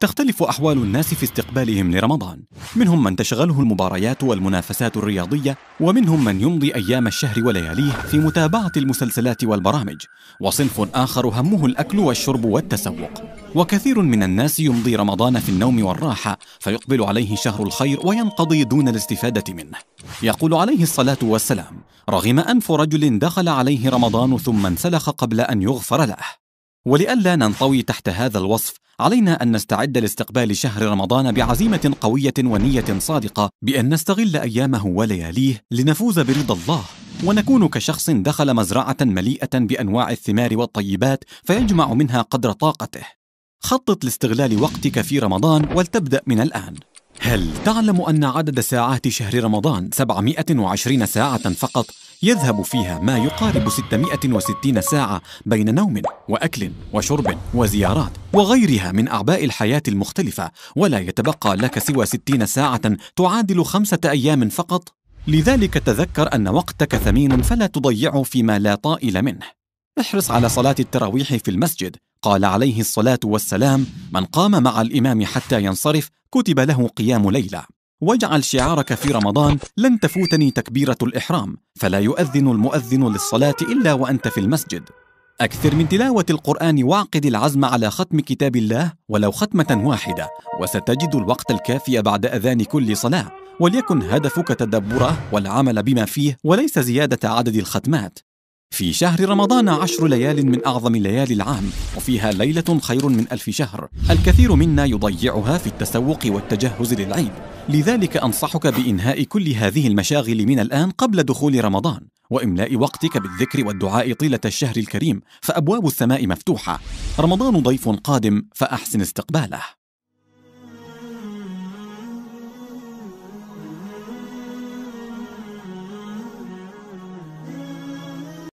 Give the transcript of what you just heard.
تختلف أحوال الناس في استقبالهم لرمضان منهم من تشغله المباريات والمنافسات الرياضية ومنهم من يمضي أيام الشهر ولياليه في متابعة المسلسلات والبرامج وصنف آخر همه الأكل والشرب والتسوق وكثير من الناس يمضي رمضان في النوم والراحة فيقبل عليه شهر الخير وينقضي دون الاستفادة منه يقول عليه الصلاة والسلام رغم أنف رجل دخل عليه رمضان ثم انسلخ قبل أن يغفر له ولئلا ننطوي تحت هذا الوصف علينا أن نستعد لاستقبال شهر رمضان بعزيمة قوية ونية صادقة بأن نستغل أيامه ولياليه لنفوز برضا الله ونكون كشخص دخل مزرعة مليئة بأنواع الثمار والطيبات فيجمع منها قدر طاقته خطط لاستغلال وقتك في رمضان ولتبدأ من الآن هل تعلم أن عدد ساعات شهر رمضان 720 ساعة فقط يذهب فيها ما يقارب 660 ساعة بين نوم وأكل وشرب وزيارات وغيرها من أعباء الحياة المختلفة ولا يتبقى لك سوى 60 ساعة تعادل خمسة أيام فقط؟ لذلك تذكر أن وقتك ثمين فلا تضيعه فيما لا طائل منه احرص على صلاة التراويح في المسجد قال عليه الصلاة والسلام من قام مع الإمام حتى ينصرف كتب له قيام ليله واجعل شعارك في رمضان لن تفوتني تكبيره الاحرام فلا يؤذن المؤذن للصلاه الا وانت في المسجد اكثر من تلاوه القران واعقد العزم على ختم كتاب الله ولو ختمه واحده وستجد الوقت الكافي بعد اذان كل صلاه وليكن هدفك تدبره والعمل بما فيه وليس زياده عدد الختمات في شهر رمضان عشر ليال من أعظم ليالي العام وفيها ليلة خير من ألف شهر الكثير منا يضيعها في التسوق والتجهز للعيد لذلك أنصحك بإنهاء كل هذه المشاغل من الآن قبل دخول رمضان وإملاء وقتك بالذكر والدعاء طيلة الشهر الكريم فأبواب السماء مفتوحة رمضان ضيف قادم فأحسن استقباله